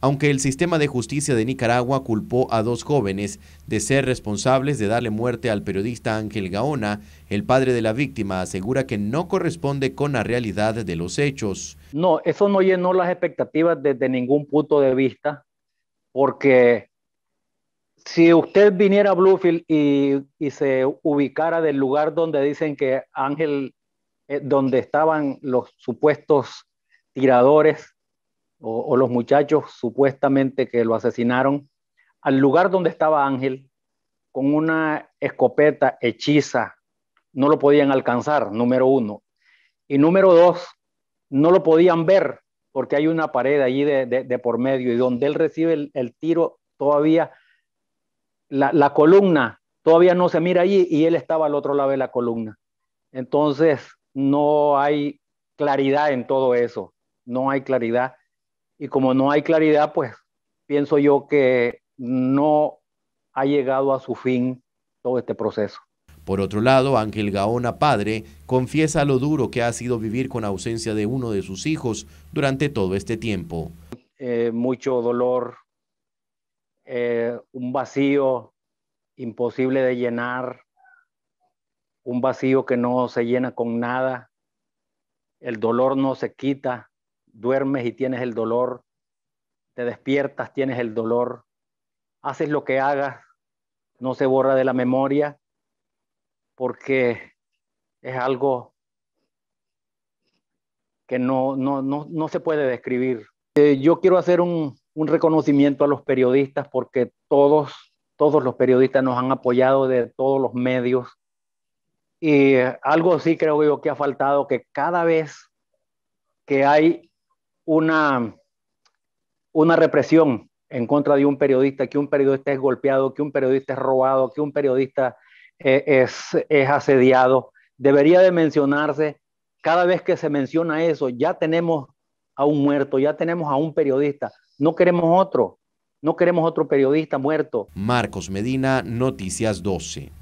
aunque el sistema de justicia de Nicaragua culpó a dos jóvenes de ser responsables de darle muerte al periodista Ángel Gaona, el padre de la víctima asegura que no corresponde con la realidad de los hechos. No, eso no llenó las expectativas desde ningún punto de vista, porque si usted viniera a Bluefield y, se ubicara del lugar donde dicen que Ángel, eh, donde estaban los supuestos tiradores, o, los muchachos supuestamente que lo asesinaron, al lugar donde estaba Ángel con una escopeta hechiza. No lo podían alcanzar, número uno. Y número dos, no lo podían ver porque hay una pared allí de, por medio y donde él recibe el, tiro todavía, la, la, columna todavía no se mira allí y él estaba al otro lado de la columna. Entonces, no hay claridad en todo eso, no hay claridad y como no hay claridad, pues pienso yo que no ha llegado a su fin todo este proceso. Por otro lado, Ángel Gaona padre confiesa lo duro que ha sido vivir con ausencia de uno de sus hijos durante todo este tiempo. Eh, mucho dolor, eh, un vacío imposible de llenar, un vacío que no se llena con nada, el dolor no se quita, duermes y tienes el dolor, te despiertas, tienes el dolor, haces lo que hagas, no se borra de la memoria, porque es algo que no, se puede describir. Eh, yo quiero hacer un, reconocimiento a los periodistas porque todos, todos los periodistas nos han apoyado de todos los medios. Y eh, algo sí creo yo que ha faltado, que cada vez que hay una, una represión en contra de un periodista, que un periodista es golpeado, que un periodista es robado, que un periodista eh, es, es asediado. Debería de mencionarse, cada vez que se menciona eso, ya tenemos a un muerto, ya tenemos a un periodista, no queremos otro, no queremos otro periodista muerto. Marcos Medina, Noticias 12.